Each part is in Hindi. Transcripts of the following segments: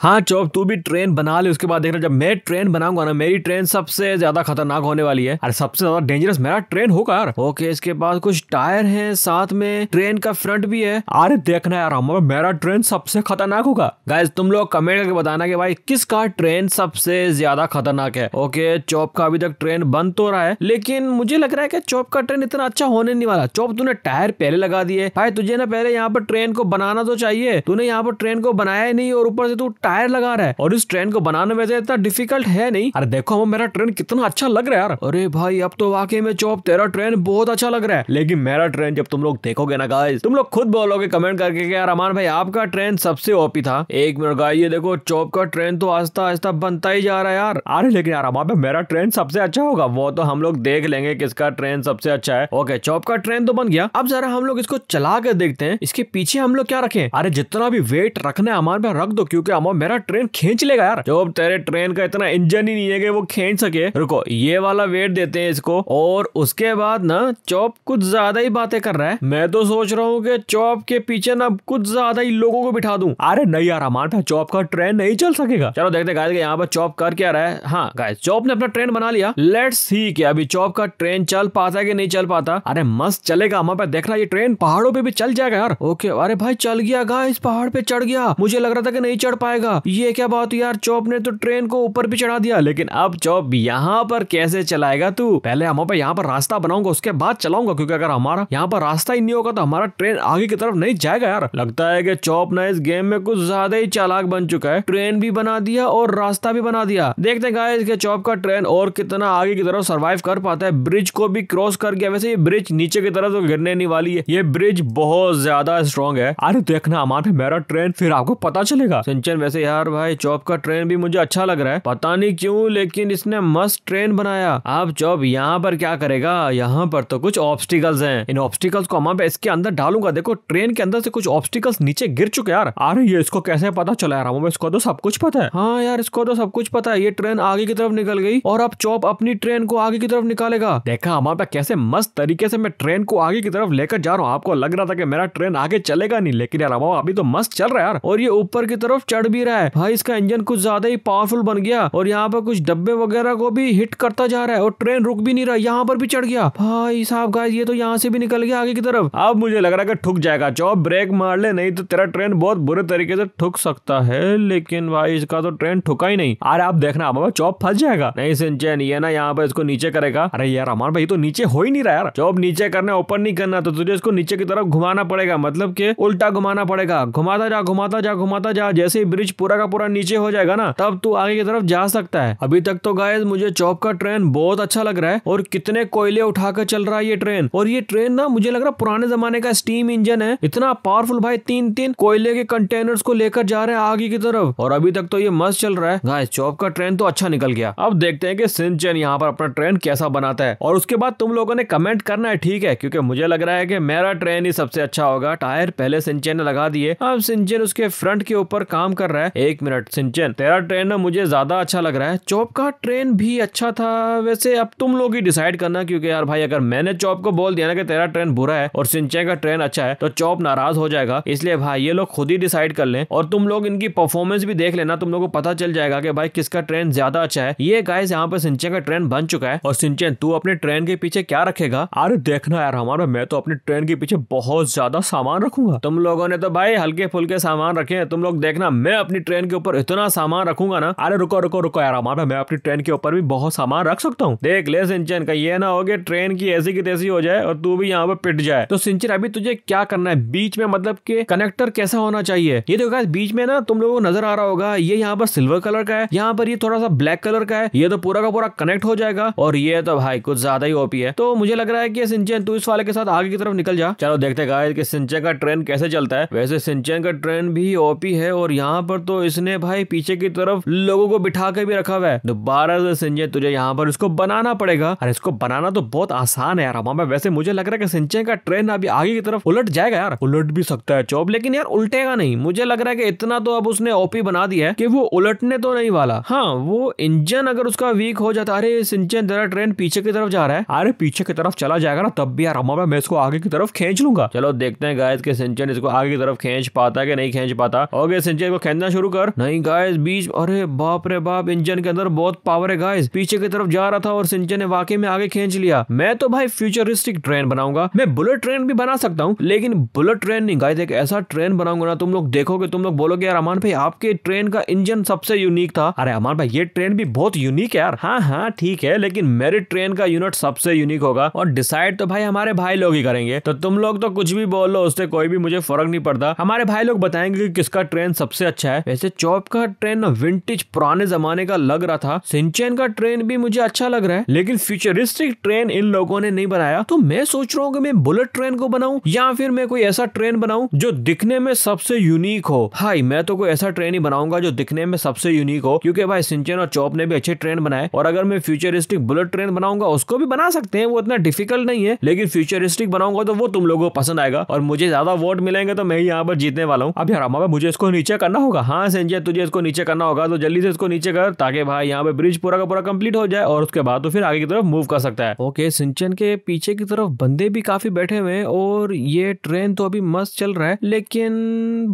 हाँ चौप तू भी ट्रेन बना ले उसके बाद देखना जब मैं ट्रेन बनाऊंगा ना मेरी ट्रेन सबसे ज्यादा खतरनाक होने वाली है अरे सबसे ज्यादा डेंजरस मेरा ट्रेन होगा यार ओके इसके बाद कुछ टायर हैं साथ में ट्रेन का फ्रंट भी है अरे देखना यार हमारा मेरा ट्रेन सबसे खतरनाक होगा गाइज तुम लोग कमेंट करके बताना की भाई किसका ट्रेन सबसे ज्यादा खतरनाक है ओके चौप का अभी तक ट्रेन बंद तो रहा है लेकिन मुझे लग रहा है की चौप का ट्रेन इतना अच्छा होने नहीं वाला चौप तूने टायर पहले लगा दिए भाई तुझे ना पहले यहाँ पर ट्रेन को बनाना तो चाहिए तूने यहाँ पर ट्रेन को बनाया ही नहीं और ऊपर से तू टायर लगा रहा है और इस ट्रेन को बनाने में तो इतना डिफिकल्ट है नहीं अरे देखो हम मेरा ट्रेन कितना अच्छा लग रहा है यार अरे भाई अब तो वाकई में चौप तेरा ट्रेन बहुत अच्छा लग रहा है लेकिन मेरा ट्रेन जब तुम लोग देखोगे ना गाइस तुम लोग खुद बोलोगे कमेंट करके यार अमान भाई आपका ट्रेन सबसे ओपी था एक मिनट गाइस ये देखो चौप का ट्रेन तो आस्ता आस्ता बनता ही जा रहा है यार अरे लेकिन यार अमान भाई मेरा ट्रेन सबसे अच्छा होगा वो तो हम लोग देख लेंगे किसका ट्रेन सबसे अच्छा है ओके चौप का ट्रेन तो बन गया अब जरा हम लोग इसको चला कर देखते हैं इसके पीछे हम लोग क्या रखे अरे जितना भी वेट रखना है अमान भाई रख दो क्यूँकी अमान मेरा ट्रेन खींच लेगा यार जब तेरे ट्रेन का इतना इंजन ही नहीं है कि वो खींच सके रुको ये वाला वेट देते हैं इसको और उसके बाद ना चौप कुछ ज्यादा ही बातें कर रहा है मैं तो सोच रहा हूँ की चौप के पीछे ना कुछ ज्यादा ही लोगों को बिठा दू अरे नहीं यार हमारे पास चौप का ट्रेन नहीं चल सकेगा चलो देखते गाय यहाँ पर चौप कर क्या रहा है हाँ गाय चौप ने अपना ट्रेन बना लिया लेट सी क्या अभी चौप का ट्रेन चल पाता है कि नहीं चल पाता अरे मस्त चलेगा हमारे पास रहा ये ट्रेन पहाड़ों पे भी चल जाएगा यार ओके अरे भाई चल गया गाय इस पहाड़ पे चढ़ गया मुझे लग रहा था कि नहीं चढ़ पाएगा लगा ये क्या बात यार चौप ने तो ट्रेन को ऊपर भी चढ़ा दिया लेकिन अब चौप यहाँ पर कैसे चलाएगा तू पहले हम पर यहाँ पर रास्ता बनाऊंगा उसके बाद चलाऊंगा क्योंकि अगर हमारा यहाँ पर रास्ता ही नहीं होगा तो हमारा ट्रेन आगे की तरफ नहीं जाएगा यार लगता है की चौप ना इस गेम में कुछ ज्यादा ही चालाक बन चुका है ट्रेन भी बना दिया और रास्ता भी बना दिया देखते गाइस कि चौप का ट्रेन और कितना आगे की तरफ सर्वाइव कर पाता है ब्रिज को भी क्रॉस कर गया वैसे ये ब्रिज नीचे की तरफ तो गिरने नहीं वाली है ये ब्रिज बहुत ज्यादा स्ट्रॉन्ग है अरे देखना अमान मेरा ट्रेन फिर आपको पता चलेगा सिंचन वैसे से यार भाई चौप का ट्रेन भी मुझे अच्छा लग रहा है पता नहीं क्यों लेकिन इसने मस्त ट्रेन बनाया आप चौप यहाँ पर क्या करेगा यहाँ पर तो कुछ ऑब्स्टिकल्स हैं इन ऑब्स्टिकल्स को मैं इसके अंदर डालूंगा देखो ट्रेन के अंदर से कुछ ऑब्स्टिकल्स नीचे गिर चुके यार अरे ये इसको कैसे पता चला यार हमें इसको तो सब कुछ पता है हाँ यार इसको तो सब कुछ पता है ये ट्रेन आगे की तरफ निकल गई और अब चौप अपनी ट्रेन को आगे की तरफ निकालेगा देखा हमारे कैसे मस्त तरीके से मैं ट्रेन को आगे की तरफ लेकर जा रहा हूँ आपको लग रहा था कि मेरा ट्रेन आगे चलेगा नहीं लेकिन यार अभी तो मस्त चल रहा है यार और ये ऊपर की तरफ चढ़ भी रहा है भाई इसका इंजन कुछ ज्यादा ही पावरफुल बन गया और यहाँ पर कुछ डब्बे वगैरह को भी हिट करता जा रहा है और ट्रेन रुक भी नहीं रहा यहाँ पर भी चढ़ गया भाई साहब गाइस ये तो यहाँ से भी निकल गया आगे की तरफ अब मुझे लग रहा है कि ठुक जाएगा चौ ब्रेक मार ले नहीं तो तेरा ट्रेन बहुत बुरे तरीके से ठुक सकता है लेकिन भाई इसका तो ट्रेन ठुका ही नहीं अरे आप देखना बाबा चौप फंस जाएगा नहीं सिंचन ये ना यहाँ पर इसको नीचे करेगा अरे यार हमारा भाई तो नीचे हो ही नहीं रहा यार चौप नीचे करना ऊपर नहीं करना तो तुझे इसको नीचे की तरफ घुमाना पड़ेगा मतलब के उल्टा घुमाना पड़ेगा घुमाता जा घुमाता जा घुमाता जा जैसे ही ब्रिज पूरा का पूरा नीचे हो जाएगा ना तब तू आगे की तरफ जा सकता है अभी तक तो गाय मुझे चौक का ट्रेन बहुत अच्छा लग रहा है और कितने कोयले उठाकर चल रहा है ये ट्रेन और ये ट्रेन ना मुझे लग रहा है पुराने जमाने का स्टीम इंजन है इतना पावरफुल भाई तीन तीन कोयले के कंटेनर्स को लेकर जा रहे हैं आगे की तरफ और अभी तक तो ये मस्त चल रहा है गाय चौक का ट्रेन तो अच्छा निकल गया अब देखते हैं कि सिंचन यहाँ पर अपना ट्रेन कैसा बनाता है और उसके बाद तुम लोगों ने कमेंट करना है ठीक है क्योंकि मुझे लग रहा है कि मेरा ट्रेन ही सबसे अच्छा होगा टायर पहले सिंचन ने लगा दिए अब सिंचन उसके फ्रंट के ऊपर काम कर रहा है है एक मिनट सिंचन तेरा ट्रेन ना मुझे ज्यादा अच्छा लग रहा है चौप का ट्रेन भी अच्छा था वैसे अब तुम लोग ही डिसाइड करना क्योंकि यार भाई अगर मैंने चौप को बोल दिया ना कि तेरा ट्रेन बुरा है और सिंचन का ट्रेन अच्छा है तो चौप नाराज हो जाएगा इसलिए भाई ये लोग खुद ही डिसाइड कर ले और तुम लोग इनकी परफॉर्मेंस भी देख लेना तुम लोग को पता चल जाएगा कि भाई किसका ट्रेन ज्यादा अच्छा है ये गाइस यहाँ पे सिंचन का ट्रेन बन चुका है और सिंचन तू अपने ट्रेन के पीछे क्या रखेगा अरे देखना यार हमारा मैं तो अपने ट्रेन के पीछे बहुत ज्यादा सामान रखूंगा तुम लोगों ने तो भाई हल्के फुल्के सामान रखे हैं तुम लोग देखना मैं अपनी ट्रेन के ऊपर इतना सामान रखूंगा ना अरे रुको रुको रुको यार हमारा मैं अपनी ट्रेन के ऊपर भी बहुत सामान रख सकता हूँ देख ले सिंचन का ये ना हो गया ट्रेन की ऐसी की तैसी हो जाए और तू भी यहाँ पर पिट जाए तो सिंचन अभी तुझे क्या करना है बीच में मतलब के कनेक्टर कैसा होना चाहिए ये देखो बीच में ना तुम लोगों को नजर आ रहा होगा ये यहाँ पर सिल्वर कलर का है यहाँ पर ये थोड़ा सा ब्लैक कलर का है ये तो पूरा का पूरा कनेक्ट हो जाएगा और ये तो भाई कुछ ज्यादा ही ओपी है तो मुझे लग रहा है कि सिंचन तू इस वाले के साथ आगे की तरफ निकल जा चलो देखते गाय कि सिंचन का ट्रेन कैसे चलता है वैसे सिंचन का ट्रेन भी ओपी है और यहाँ पर पर तो इसने भाई पीछे की तरफ लोगों को बिठा के भी रखा हुआ है दोबारा से सिंचे तुझे यहाँ पर इसको बनाना पड़ेगा अरे इसको बनाना तो बहुत आसान है यार हमारा वैसे मुझे लग रहा है कि सिंचे का ट्रेन अभी आगे की तरफ उलट जाएगा यार उलट भी सकता है चौब लेकिन यार उल्टेगा नहीं मुझे लग रहा है कि इतना तो अब उसने ओपी बना दिया है कि वो उलटने तो नहीं वाला हाँ वो इंजन अगर उसका वीक हो जाता अरे सिंचन जरा ट्रेन पीछे की तरफ जा रहा है अरे पीछे की तरफ चला जाएगा ना तब भी यार मैं इसको आगे की तरफ खींच लूंगा चलो देखते हैं गायद के सिंचन इसको आगे की तरफ खींच पाता है कि नहीं खींच पाता ओके सिंचन को खेचना खींचना शुरू कर नहीं गाइस बीच अरे बाप रे बाप इंजन के अंदर बहुत पावर है गाइस पीछे की तरफ जा रहा था और सिंचन ने वाकई में आगे खींच लिया मैं तो भाई फ्यूचरिस्टिक ट्रेन बनाऊंगा मैं बुलेट ट्रेन भी बना सकता हूँ लेकिन बुलेट ट्रेन नहीं गाइस एक ऐसा ट्रेन बनाऊंगा ना तुम लोग देखोगे तुम लोग बोलोगे यार अमान भाई आपके ट्रेन का इंजन सबसे यूनिक था अरे अमान भाई ये ट्रेन भी बहुत यूनिक है यार हाँ हाँ ठीक है लेकिन मेरे ट्रेन का यूनिट सबसे यूनिक होगा और डिसाइड तो भाई हमारे भाई लोग ही करेंगे तो तुम लोग तो कुछ भी बोल लो उससे कोई भी मुझे फर्क नहीं पड़ता हमारे भाई लोग बताएंगे कि किसका ट्रेन सबसे अच्छा है है वैसे चौप का ट्रेन विंटेज पुराने जमाने का लग रहा था सिंचेन का ट्रेन भी मुझे अच्छा लग रहा है लेकिन फ्यूचरिस्टिक ट्रेन इन लोगों ने नहीं बनाया तो मैं सोच रहा हूँ की मैं बुलेट ट्रेन को बनाऊ या फिर मैं कोई ऐसा ट्रेन बनाऊ जो दिखने में सबसे यूनिक हो हाई मैं तो कोई ऐसा ट्रेन ही बनाऊंगा जो दिखने में सबसे यूनिक हो क्योंकि भाई सिंचेन और चौप ने भी अच्छे ट्रेन बनाए और अगर मैं फ्यूचरिस्टिक बुलेट ट्रेन बनाऊंगा उसको भी बना सकते हैं वो इतना डिफिकल्ट नहीं है लेकिन फ्यूचरिस्टिक बनाऊंगा तो वो तुम लोगों को पसंद आएगा और मुझे ज्यादा वोट मिलेंगे तो मैं यहाँ पर जीतने वाला हूँ अब यार मुझे इसको नीचे करना होगा हाँ संजय तुझे इसको नीचे करना होगा तो जल्दी से इसको नीचे कर ताकि भाई यहाँ पे ब्रिज पूरा का पूरा कंप्लीट हो जाए और उसके बाद तो फिर आगे की तरफ मूव कर सकता है ओके सिंचन के पीछे की तरफ बंदे भी काफी बैठे हुए हैं और ये ट्रेन तो अभी मस्त चल रहा है लेकिन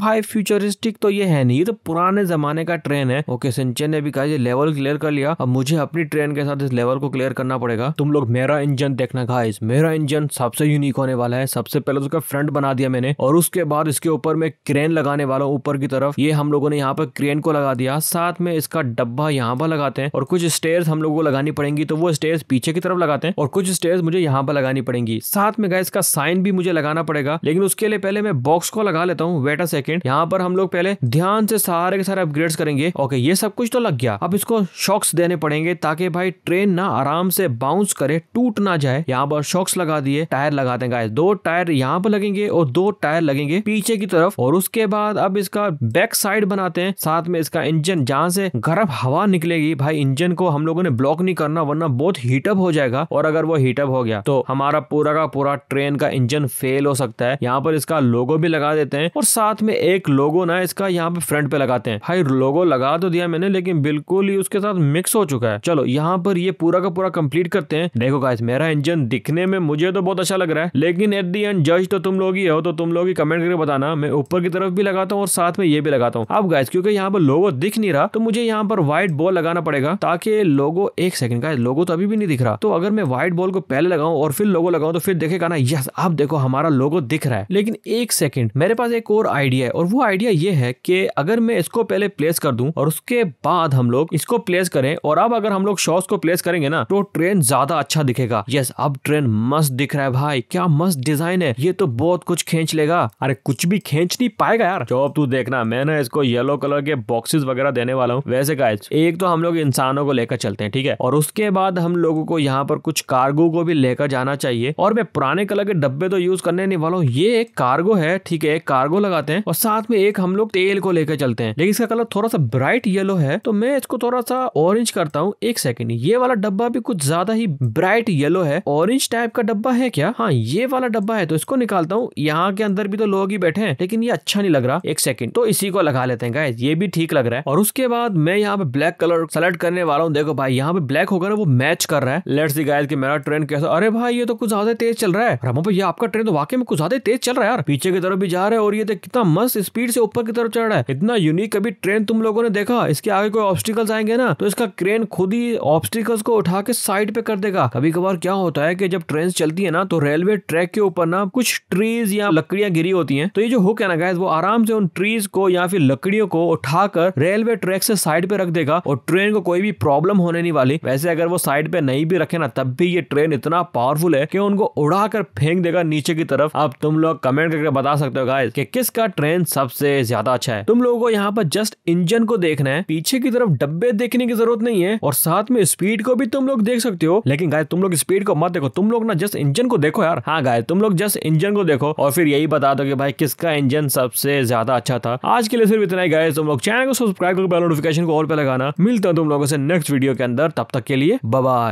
भाई फ्यूचरिस्टिक तो ये है नहीं ये तो पुराने जमाने का ट्रेन है ओके सिंचन ने भी कहा ये लेवल क्लियर कर लिया अब मुझे अपनी ट्रेन के साथ इस लेवल को क्लियर करना पड़ेगा तुम लोग मेरा इंजन देखना कहा मेरा इंजन सबसे यूनिक होने वाला है सबसे पहले तो उसका फ्रंट बना दिया मैंने और उसके बाद इसके ऊपर मैं क्रेन लगाने वाला हूँ ऊपर की तरफ ये हम लोग लोगों ने यहाँ पर क्रेन को लगा दिया साथ में इसका डब्बा यहाँ पर लगाते हैं और कुछ स्टेयर हम लोगों को लगानी पड़ेंगी तो वो स्टेयर पीछे की तरफ लगाते हैं और कुछ स्टेयर मुझे यहाँ पर लगानी पड़ेंगी साथ में गाय इसका साइन भी मुझे लगाना पड़ेगा लेकिन उसके लिए पहले मैं बॉक्स को लगा लेता हूँ वेट अ सेकंड यहाँ पर हम लोग पहले ध्यान से सारे के सारे अपग्रेड करेंगे ओके ये सब कुछ तो लग गया अब इसको शॉक्स देने पड़ेंगे ताकि भाई ट्रेन ना आराम से बाउंस करे टूट ना जाए यहाँ पर शॉक्स लगा दिए टायर लगाते हैं गाय दो टायर यहाँ पर लगेंगे और दो टायर लगेंगे पीछे की तरफ और उसके बाद अब इसका बैक साइड बनाते हैं साथ में इसका इंजन जहां से गर्म हवा निकलेगी भाई इंजन को हम लोगों ने ब्लॉक नहीं करना वरना बहुत हीटअप हो जाएगा और अगर वो हीटअप हो गया तो हमारा पूरा का पूरा ट्रेन का इंजन फेल हो सकता है यहाँ पर इसका लोगो भी लगा देते हैं और साथ में एक लोगो ना इसका यहाँ पे फ्रंट पे लगाते हैं भाई लोगो लगा तो दिया मैंने लेकिन बिल्कुल ही उसके साथ मिक्स हो चुका है चलो यहाँ पर ये पूरा का पूरा कंप्लीट करते हैं देखो गाइस मेरा इंजन दिखने में मुझे तो बहुत अच्छा लग रहा है लेकिन एट दी एंड जज तो तुम लोग ही हो तो तुम लोग ही कमेंट करके बताना मैं ऊपर की तरफ भी लगाता हूँ और साथ में ये भी लगाता हूँ अब गाइज क्योंकि यहाँ पर लोगो दिख नहीं रहा तो मुझे यहाँ पर व्हाइट बॉल लगाना पड़ेगा ताकि लोगो एक सेकंड का लोगो तो अभी भी नहीं दिख रहा तो अगर मैं व्हाइट बॉल को पहले लगाऊ और फिर लोगो लगाऊ तो फिर देखेगा ना यस अब देखो हमारा लोगो दिख रहा है लेकिन एक सेकंड मेरे पास एक और आइडिया है और वो आइडिया ये है कि अगर मैं इसको पहले प्लेस कर दूं और उसके बाद हम लोग इसको प्लेस करें और अब अगर हम लोग शॉर्ट्स को प्लेस करेंगे ना तो ट्रेन ज्यादा अच्छा दिखेगा यस अब ट्रेन मस्त दिख रहा है भाई क्या मस्त डिजाइन है ये तो बहुत कुछ खींच लेगा अरे कुछ भी खींच नहीं पाएगा यार जो तू देखना मैंने इसको येलो कलर के बॉक्सेस वगैरह देने वाला हूँ वैसे का एक तो हम लोग इंसानों को लेकर चलते हैं ठीक है और उसके बाद हम लोगों को यहाँ पर कुछ कार्गो को भी लेकर जाना चाहिए और मैं पुराने कलर के डब्बे तो यूज करने नहीं वाला हूँ ये एक कार्गो है ठीक है एक कार्गो लगाते हैं और साथ में एक हम लोग तेल को लेकर चलते हैं लेकिन इसका कलर थोड़ा सा ब्राइट येलो है तो मैं इसको थोड़ा सा ऑरेंज करता हूँ एक सेकेंड ये वाला डब्बा भी कुछ ज्यादा ही ब्राइट येलो है ऑरेंज टाइप का डब्बा है क्या हाँ ये वाला डब्बा है तो इसको निकालता हूँ यहाँ के अंदर भी तो लोग ही बैठे हैं लेकिन ये अच्छा नहीं लग रहा एक सेकंड तो इसी को लगा लेते हैं गाइज ये भी ठीक लग रहा है और उसके बाद मैं यहाँ पे ब्लैक कलर सेलेक्ट करने वाला हूँ देखो भाई यहाँ पे ब्लैक होगा ना वो मैच कर रहा है लेट्स सी गाइज की मेरा ट्रेन कैसा अरे भाई ये तो कुछ ज्यादा तेज चल रहा है रमो ये आपका ट्रेन तो वाकई में कुछ ज्यादा तेज चल रहा है यार पीछे की तरफ भी जा रहा है और ये तो कितना मस्त स्पीड से ऊपर की तरफ चढ़ रहा है इतना यूनिक अभी ट्रेन तुम लोगों ने देखा इसके आगे कोई ऑब्स्टिकल्स आएंगे ना तो इसका क्रेन खुद ही ऑब्स्टिकल्स को उठा के साइड पे कर देगा कभी कभार क्या होता है कि जब ट्रेन चलती है ना तो रेलवे ट्रैक के ऊपर ना कुछ ट्रीज या लकड़ियां गिरी होती है तो ये जो हुक है ना गाइज वो आराम से उन ट्रीज को या फिर लकड़ियों को उठाकर रेलवे ट्रैक से साइड पे रख देगा और ट्रेन को कोई भी प्रॉब्लम होने नहीं वाली वैसे अगर वो साइड पे नहीं भी रखे ना तब भी ये ट्रेन इतना पावरफुल है कि उनको उड़ाकर फेंक देगा नीचे की तरफ अब तुम लोग कमेंट करके बता सकते हो गाइस कि किसका ट्रेन सबसे ज्यादा अच्छा है तुम लोगों को यहाँ पर जस्ट इंजन को देखना है पीछे की तरफ डब्बे देखने की जरूरत नहीं है और साथ में स्पीड को भी तुम लोग देख सकते हो लेकिन गाय तुम लोग स्पीड को मत देखो तुम लोग ना जस्ट इंजन को देखो यार हाँ गाय तुम लोग जस्ट इंजन को देखो और फिर यही बता दो कि भाई किसका इंजन सबसे ज्यादा अच्छा था आज के लिए सिर्फ इतना ही गाइस तुम लोग चैनल को सब्सक्राइब करके बेल नोटिफिकेशन को ऑल पे लगाना मिलता है तुम लोगों से नेक्स्ट वीडियो के अंदर तब तक के लिए बाय